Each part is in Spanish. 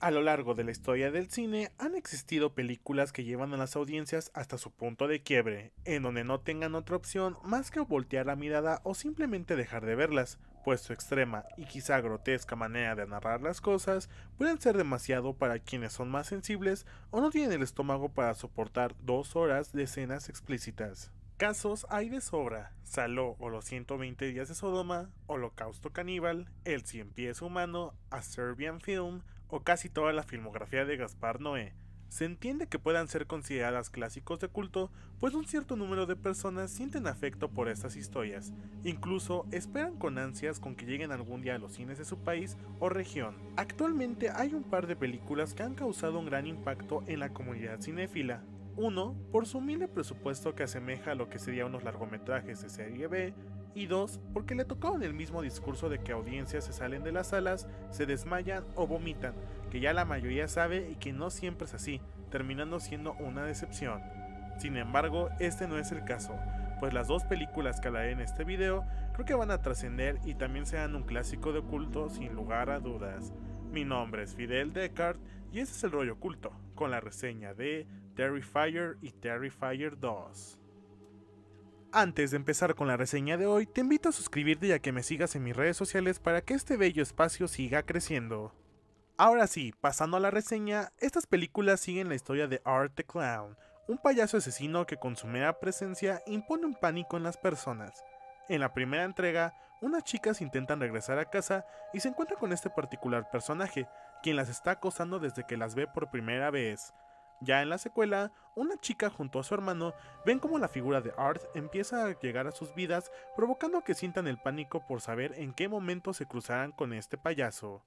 A lo largo de la historia del cine han existido películas que llevan a las audiencias hasta su punto de quiebre, en donde no tengan otra opción más que voltear la mirada o simplemente dejar de verlas, pues su extrema y quizá grotesca manera de narrar las cosas pueden ser demasiado para quienes son más sensibles o no tienen el estómago para soportar dos horas de escenas explícitas. Casos hay de sobra. Saló o los 120 días de Sodoma, Holocausto Caníbal, El Cien Pies Humano, A Serbian Film, o casi toda la filmografía de Gaspar Noé, se entiende que puedan ser consideradas clásicos de culto, pues un cierto número de personas sienten afecto por estas historias, incluso esperan con ansias con que lleguen algún día a los cines de su país o región. Actualmente hay un par de películas que han causado un gran impacto en la comunidad cinéfila. Uno, por su humilde presupuesto que asemeja a lo que sería unos largometrajes de serie B, y dos, porque le tocaron el mismo discurso de que audiencias se salen de las salas, se desmayan o vomitan, que ya la mayoría sabe y que no siempre es así, terminando siendo una decepción. Sin embargo, este no es el caso, pues las dos películas que hablaré en este video creo que van a trascender y también sean un clásico de oculto sin lugar a dudas. Mi nombre es Fidel Descartes y este es el rollo oculto, con la reseña de Terrifier y Terrifier 2. Antes de empezar con la reseña de hoy, te invito a suscribirte y a que me sigas en mis redes sociales para que este bello espacio siga creciendo. Ahora sí, pasando a la reseña, estas películas siguen la historia de Art the Clown, un payaso asesino que con su mera presencia impone un pánico en las personas. En la primera entrega, unas chicas intentan regresar a casa y se encuentran con este particular personaje, quien las está acosando desde que las ve por primera vez. Ya en la secuela, una chica junto a su hermano ven cómo la figura de Art empieza a llegar a sus vidas, provocando que sientan el pánico por saber en qué momento se cruzarán con este payaso.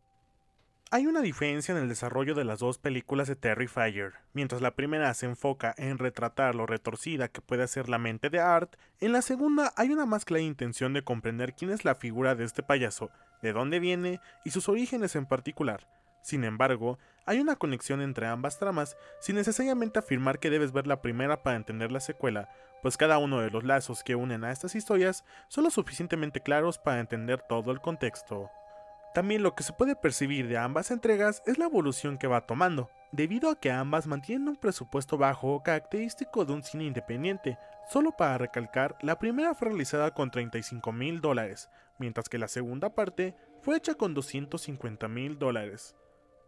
Hay una diferencia en el desarrollo de las dos películas de Terry Fire, Mientras la primera se enfoca en retratar lo retorcida que puede ser la mente de Art, en la segunda hay una más clara intención de comprender quién es la figura de este payaso, de dónde viene y sus orígenes en particular, sin embargo, hay una conexión entre ambas tramas sin necesariamente afirmar que debes ver la primera para entender la secuela, pues cada uno de los lazos que unen a estas historias son lo suficientemente claros para entender todo el contexto. También lo que se puede percibir de ambas entregas es la evolución que va tomando, debido a que ambas mantienen un presupuesto bajo característico de un cine independiente. Solo para recalcar, la primera fue realizada con 35 mil dólares, mientras que la segunda parte fue hecha con 250 mil dólares.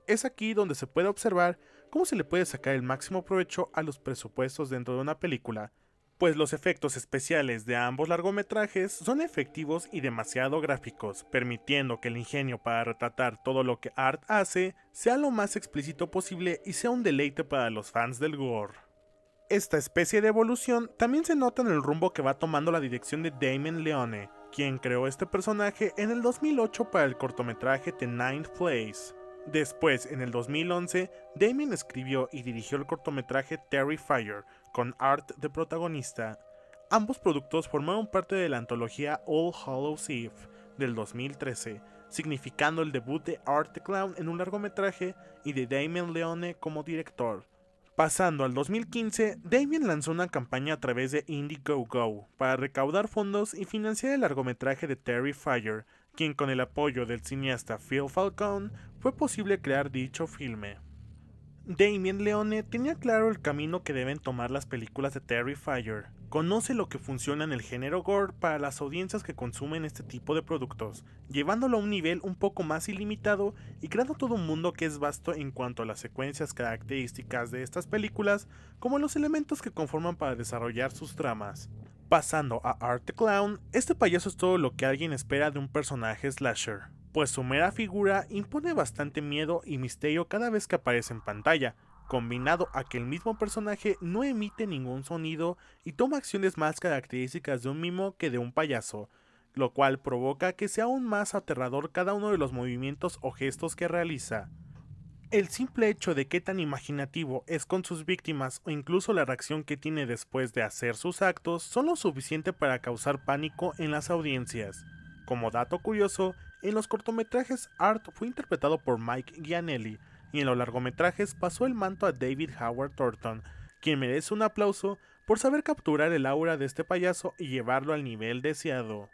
Es aquí donde se puede observar cómo se le puede sacar el máximo provecho a los presupuestos dentro de una película, pues los efectos especiales de ambos largometrajes son efectivos y demasiado gráficos, permitiendo que el ingenio para retratar todo lo que Art hace sea lo más explícito posible y sea un deleite para los fans del gore. Esta especie de evolución también se nota en el rumbo que va tomando la dirección de Damon Leone, quien creó este personaje en el 2008 para el cortometraje The Ninth Place. Después, en el 2011, Damien escribió y dirigió el cortometraje Terry Fire, con Art de protagonista. Ambos productos formaron parte de la antología All Hallows Eve del 2013, significando el debut de Art the Clown en un largometraje y de Damien Leone como director. Pasando al 2015, Damien lanzó una campaña a través de Indiegogo para recaudar fondos y financiar el largometraje de Terry Fire, quien con el apoyo del cineasta Phil Falcone fue posible crear dicho filme. Damien Leone tenía claro el camino que deben tomar las películas de Terry Fire, conoce lo que funciona en el género gore para las audiencias que consumen este tipo de productos, llevándolo a un nivel un poco más ilimitado y creando todo un mundo que es vasto en cuanto a las secuencias características de estas películas, como los elementos que conforman para desarrollar sus tramas. Pasando a Art the Clown, este payaso es todo lo que alguien espera de un personaje slasher, pues su mera figura impone bastante miedo y misterio cada vez que aparece en pantalla, combinado a que el mismo personaje no emite ningún sonido y toma acciones más características de un mimo que de un payaso, lo cual provoca que sea aún más aterrador cada uno de los movimientos o gestos que realiza. El simple hecho de que tan imaginativo es con sus víctimas o incluso la reacción que tiene después de hacer sus actos son lo suficiente para causar pánico en las audiencias. Como dato curioso, en los cortometrajes Art fue interpretado por Mike Gianelli, y en los largometrajes pasó el manto a David Howard Thornton, quien merece un aplauso por saber capturar el aura de este payaso y llevarlo al nivel deseado.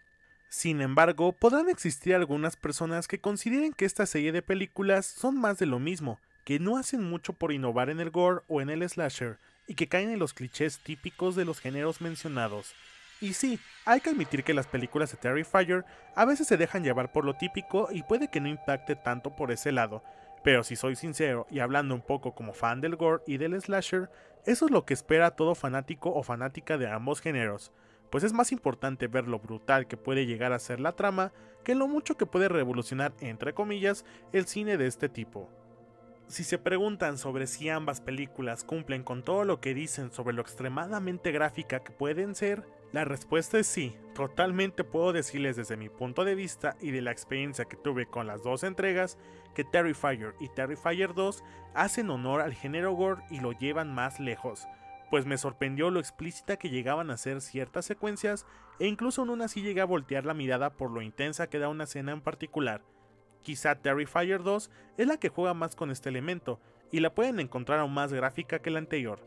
Sin embargo, podrán existir algunas personas que consideren que esta serie de películas son más de lo mismo, que no hacen mucho por innovar en el gore o en el slasher, y que caen en los clichés típicos de los géneros mencionados. Y sí, hay que admitir que las películas de Fire a veces se dejan llevar por lo típico y puede que no impacte tanto por ese lado, pero si soy sincero y hablando un poco como fan del gore y del slasher, eso es lo que espera todo fanático o fanática de ambos géneros, pues es más importante ver lo brutal que puede llegar a ser la trama que lo mucho que puede revolucionar, entre comillas, el cine de este tipo. Si se preguntan sobre si ambas películas cumplen con todo lo que dicen sobre lo extremadamente gráfica que pueden ser, la respuesta es sí, totalmente puedo decirles desde mi punto de vista y de la experiencia que tuve con las dos entregas que Terrifier y Terrifier 2 hacen honor al género gore y lo llevan más lejos, pues me sorprendió lo explícita que llegaban a ser ciertas secuencias e incluso en una sí llegué a voltear la mirada por lo intensa que da una escena en particular. Quizá Terrifier 2 es la que juega más con este elemento y la pueden encontrar aún más gráfica que la anterior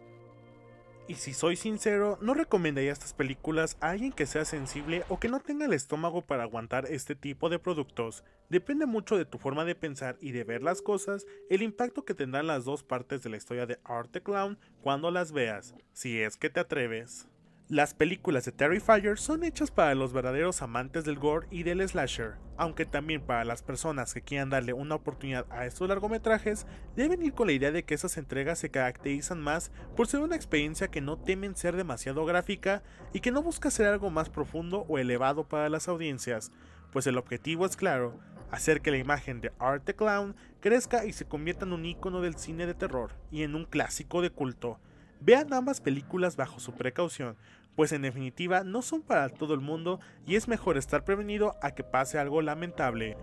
y si soy sincero, no recomendaría estas películas a alguien que sea sensible o que no tenga el estómago para aguantar este tipo de productos. Depende mucho de tu forma de pensar y de ver las cosas el impacto que tendrán las dos partes de la historia de Art the Clown cuando las veas, si es que te atreves. Las películas de Terry Fire son hechas para los verdaderos amantes del gore y del slasher, aunque también para las personas que quieran darle una oportunidad a estos largometrajes, deben ir con la idea de que esas entregas se caracterizan más por ser una experiencia que no temen ser demasiado gráfica y que no busca ser algo más profundo o elevado para las audiencias, pues el objetivo es claro, hacer que la imagen de Art the Clown crezca y se convierta en un icono del cine de terror y en un clásico de culto. Vean ambas películas bajo su precaución, pues en definitiva no son para todo el mundo y es mejor estar prevenido a que pase algo lamentable.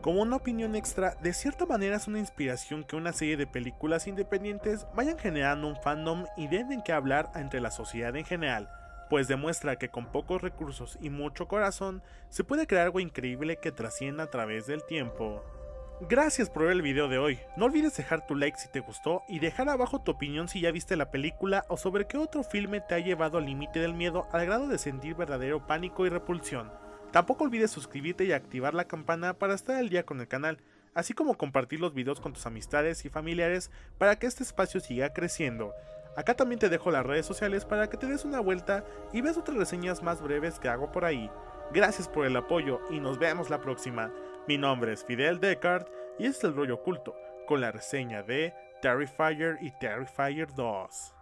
Como una opinión extra, de cierta manera es una inspiración que una serie de películas independientes vayan generando un fandom y den en qué hablar entre la sociedad en general, pues demuestra que con pocos recursos y mucho corazón se puede crear algo increíble que trascienda a través del tiempo. Gracias por ver el video de hoy, no olvides dejar tu like si te gustó y dejar abajo tu opinión si ya viste la película o sobre qué otro filme te ha llevado al límite del miedo al grado de sentir verdadero pánico y repulsión. Tampoco olvides suscribirte y activar la campana para estar al día con el canal, así como compartir los videos con tus amistades y familiares para que este espacio siga creciendo. Acá también te dejo las redes sociales para que te des una vuelta y veas otras reseñas más breves que hago por ahí. Gracias por el apoyo y nos vemos la próxima. Mi nombre es Fidel Descartes y este es el rollo oculto, con la reseña de Terrifier y Terrifier 2.